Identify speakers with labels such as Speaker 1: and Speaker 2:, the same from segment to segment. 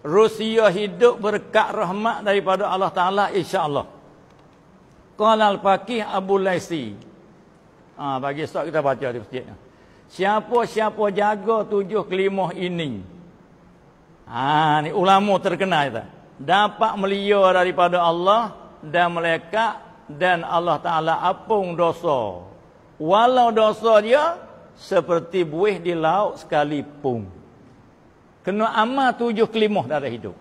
Speaker 1: Rusia hidup berkat rahmat daripada Allah Ta'ala insyaAllah. Qala al-Faqih Abu Laisi. Ha, bagi soal kita baca di masjid. Siapa-siapa jaga tujuh kelimah ini. Ha, ini ulama terkenal kita. Dapat melia daripada Allah dan mereka dan Allah Ta'ala apung dosa. Walau dosa dia seperti buih di laut sekalipun. Kena amal tujuh kelimah dalam hidup.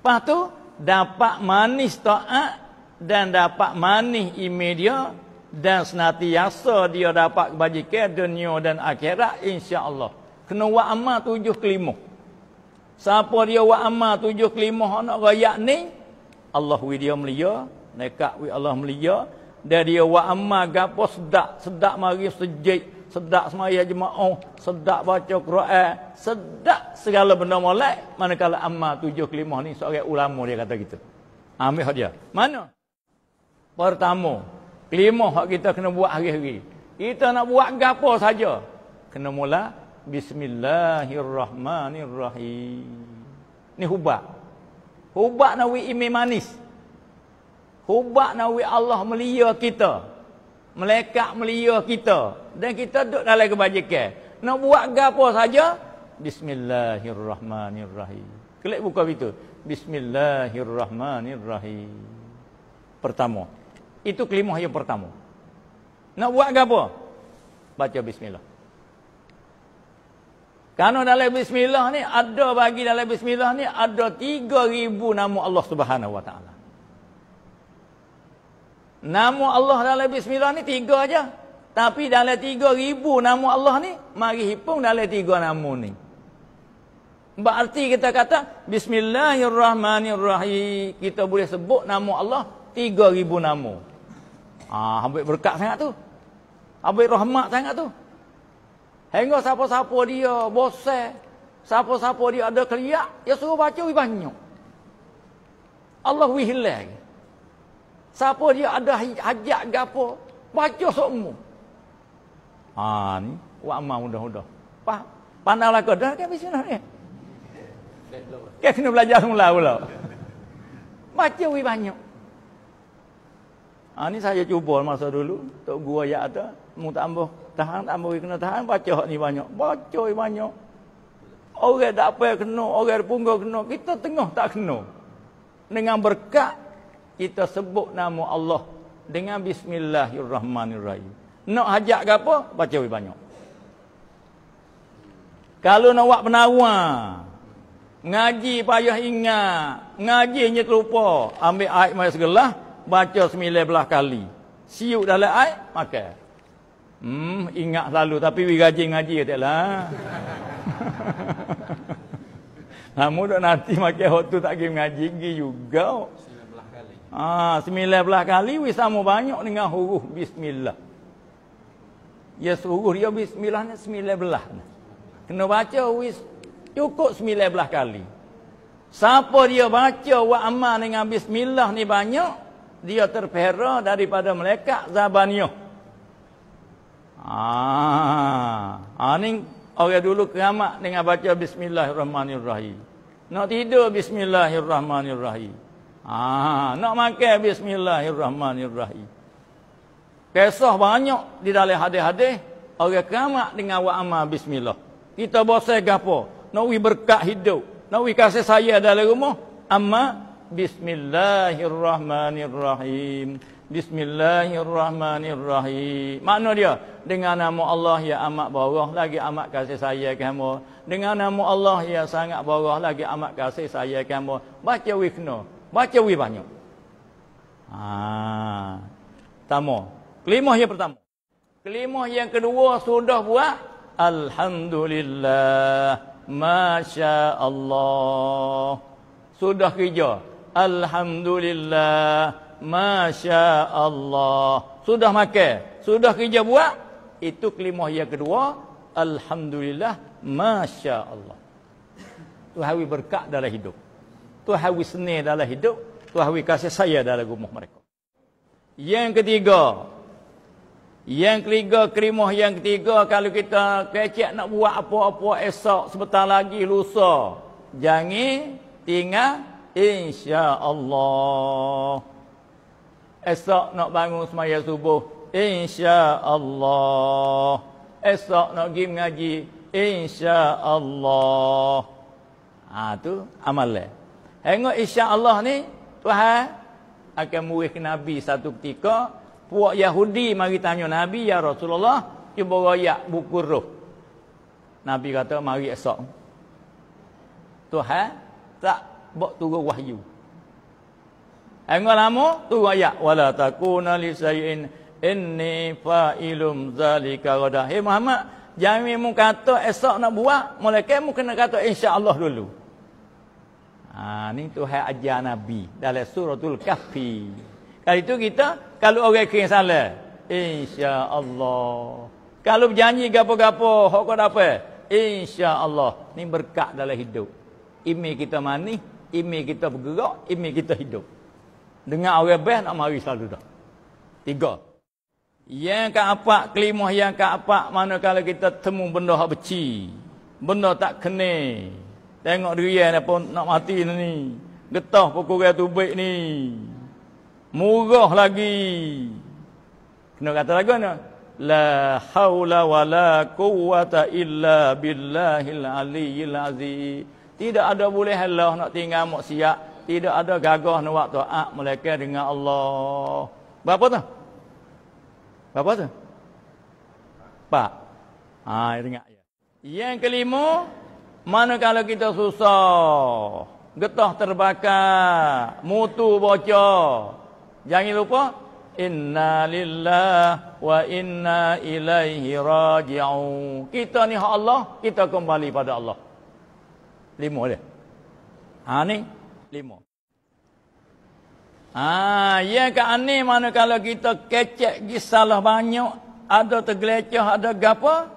Speaker 1: Lepas tu, dapat manis ta'at dan dapat manis imedia dan senantiasa dia dapat kebajikan dunia dan akhirat insya-Allah. Kena buat amal tujuh kelimah. Siapa dia buat amal tujuh kelimah anak rakyat ni? Allah wi dia mulia, nekat wi Allah mulia, dan dia wa amal gapo sedak sedak mari sejik sedak semaya jemaah sedak baca Quran sedak segala benda molek manakala amma tujuh kelima ni seorang ulama dia kata gitu. ambil hak dia mana pertama kelima hak kita kena buat hari-hari kita nak buat gapo saja kena mula bismillahirrahmanirrahim ni hubak hubak nak wi manis Hubat nawi Allah melia kita. Melekat melia kita. Dan kita duduk dalam kebajikan. Nak buat apa saja? Bismillahirrahmanirrahim. Klik buka itu. Bismillahirrahmanirrahim. Pertama. Itu kelima yang pertama. Nak buat apa? Baca bismillah. Karena dalam bismillah ni ada bagi dalam bismillah ni ada tiga ribu nama Allah Subhanahu Wa Taala. Nama Allah dalam bismillah ni tiga aja. Tapi dalam tiga ribu nama Allah ni, mari hipung dalam tiga nama ni. Berarti kita kata, Bismillahirrahmanirrahim. Kita boleh sebut nama Allah, tiga ribu nama. Ah, ambil berkat sangat tu. Ambil rahmat sangat tu. Hingga siapa-siapa dia bosan. Siapa-siapa dia ada keliak. Dia suruh baca, dia banyak. Allah wihillah. Siapa dia ada hajat ke apa? Baca semua. Ha ni, buat amal mudah-mudah. Pa, pandanglah kau dah ke bismillah ni. Kau kena belajar semula pula. Baca wi banyak. Ha ni saya cuba masa dulu, tok gua ya ada, mu tak ambo. Tahan tak ambo kena tahan baca ni banyak. Baca wi banyak. Orang tak apa kena, orang punggung kena, kita tengah tak kena. Dengan berkat kita sebut nama Allah dengan bismillahirrahmanirrahim. Nak hajat ke apa? Baca lebih banyak. Kalau nak buat penawa, ngaji payah ingat, ngaji hanya terlupa, ambil air mayat segelah, baca sembilan belah kali. Siuk dalam air, makan. Hmm, ingat selalu, tapi we rajin ngaji ke lah. Namun nanti makan waktu tak pergi mengaji, pergi juga. Ah, sembilan belah kali wis sama banyak dengan huruf bismillah. Ya suruh dia bismillah ni sembilan belah. Kena baca wis cukup sembilan belah kali. Siapa dia baca wa aman dengan bismillah ni banyak, dia terpera daripada malaikat zabaniyah. Ah, aning ah, orang dulu keramat dengan baca bismillahirrahmanirrahim. Nak tidur bismillahirrahmanirrahim. Ah, nak makan bismillahirrahmanirrahim. Kisah banyak di dalam hadis-hadis orang keramat dengan wa amal bismillah. Kita bosai gapo? Nak wi berkat hidup. Nak wi kasih saya dalam rumah amma bismillahirrahmanirrahim. Bismillahirrahmanirrahim. Mana dia? Dengan nama Allah yang amat borah lagi amat kasih saya kamu. Dengan nama Allah yang sangat borah lagi amat kasih saya kamu. Baca wikno. Baca wih ah, banyak. Ha. Kelimah yang pertama. Kelimah yang kedua sudah buat. Alhamdulillah. Masya Allah. Sudah kerja. Alhamdulillah. Masya Allah. Sudah makan. Sudah kerja buat. Itu kelimah yang kedua. Alhamdulillah. Masya Allah. Tuhawi berkat dalam hidup. Tuhan wis seni dalam hidup, Tuhan wis kasih saya dalam rumah mereka. Yang ketiga, yang ketiga kerimah yang ketiga kalau kita kecek nak buat apa-apa esok sebentar lagi lusa. Jangan tinggal insya-Allah. Esok nak bangun semayang subuh insya-Allah. Esok nak pergi mengaji insya-Allah. Ah ha, tu amalan. Tengok isya Allah ni, Tuhan akan murih ke Nabi satu ketika, puak Yahudi mari tanya Nabi, Ya Rasulullah, cuba rayak buku roh. Nabi kata, mari esok. Tuhan tak buat turun wahyu. Tengok lama, turun ayak. Wala takuna li sayin inni fa'ilum zalika rada. Hei Muhammad, Jami kamu kata esok nak buat, mulai kamu kena kata insya Allah dulu. Ha, ni tu hai ajar Nabi dalam suratul kafi. Kali tu kita, kalau orang kering salah. InsyaAllah. Kalau berjanji gapo-gapo, hukum apa? InsyaAllah. Ni berkat dalam hidup. Imi kita manis, imi kita bergerak, imi kita hidup. Dengan orang best nak mari selalu dah. Tiga. Yang ke apa, kelima yang ke apa, mana kalau kita temu benda hak beci. Benda tak kening. Tengok dirian apa nak mati ni. Getah pokok tu baik ni. Murah lagi. Kena kata lagu ni. La hawla wa la quwata illa billahil aliyyil aziz. Tidak ada boleh Allah nak tinggal maksiat. Tidak ada gagah ni waktu ak mulaikan dengan Allah. Berapa tu? Berapa tu? Pak. Ha, ah, dengar. Yang kelima, mana kalau kita susah, getah terbakar, mutu bocor. Jangan lupa, inna lillah wa inna ilaihi raji'un. Kita ni hak Allah, kita kembali pada Allah. Lima dia. Ha ni, lima. Ha, ya ke mana kalau kita kecek, salah banyak, ada tergelecah, ada gapa,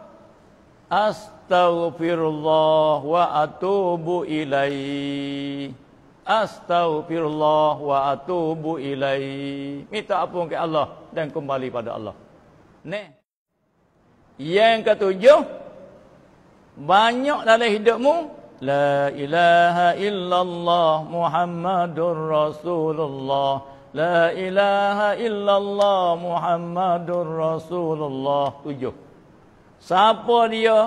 Speaker 1: as Astaghfirullah wa atubu ilai. Astaghfirullah wa atubu ilai. Minta ampun ke Allah dan kembali pada Allah ne? Yang ketujuh Banyak dalam hidupmu La ilaha illallah Muhammadur Rasulullah La ilaha illallah Muhammadur Rasulullah Tujuh Siapa dia?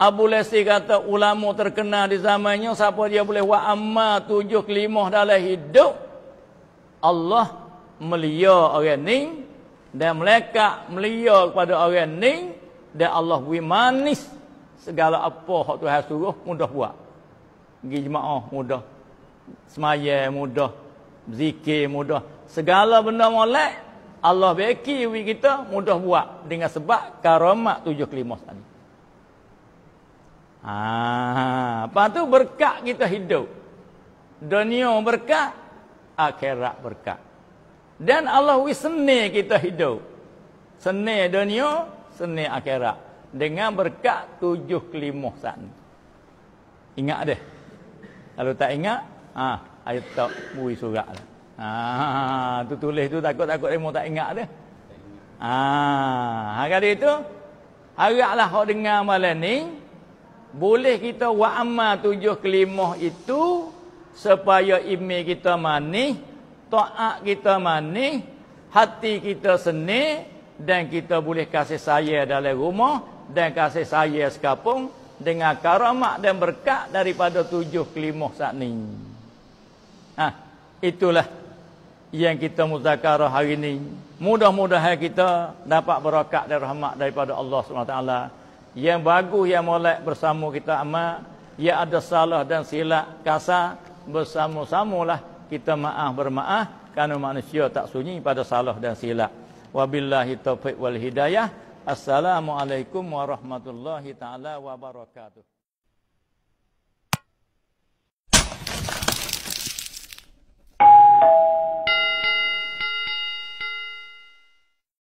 Speaker 1: Abu Lesi kata ulama terkenal di zamannya siapa dia boleh wa amma tujuh kelimah dalam hidup Allah melia orang ni dan mereka melia kepada orang ni dan Allah bagi manis segala apa hak Tuhan suruh mudah buat. Pergi jemaah mudah. Semayah mudah. Zikir mudah. Segala benda molek Allah beki kita mudah buat dengan sebab karamat tujuh kelimah tadi. Ah, apa tu berkat kita hidup. Dunia berkat, akhirat berkat. Dan Allah wis kita hidup. Seni dunia, seni akhirat dengan berkat tujuh kelimah san. Ingat deh. Kalau tak ingat, ah ha, ayat tak bui surat. Ah, tu tulis tu takut-takut demo tak ingat deh. Ha, ah, hari itu haraplah kau dengar malam ni boleh kita wa'amah tujuh kelimah itu supaya imi kita manih, ta'ak kita manih, hati kita seni dan kita boleh kasih saya dalam rumah dan kasih saya sekapung dengan karamat dan berkat daripada tujuh kelimah saat ini. Ha, itulah yang kita mutakarah hari ini. Mudah-mudahan kita dapat berkat dan rahmat daripada Allah SWT yang bagus yang molek bersama kita ma, yang ada salah dan silap kasar bersama-samalah kita maaf bermaaf kerana manusia tak sunyi pada salah dan silap wabillahi taufiq wal hidayah assalamualaikum warahmatullahi taala wabarakatuh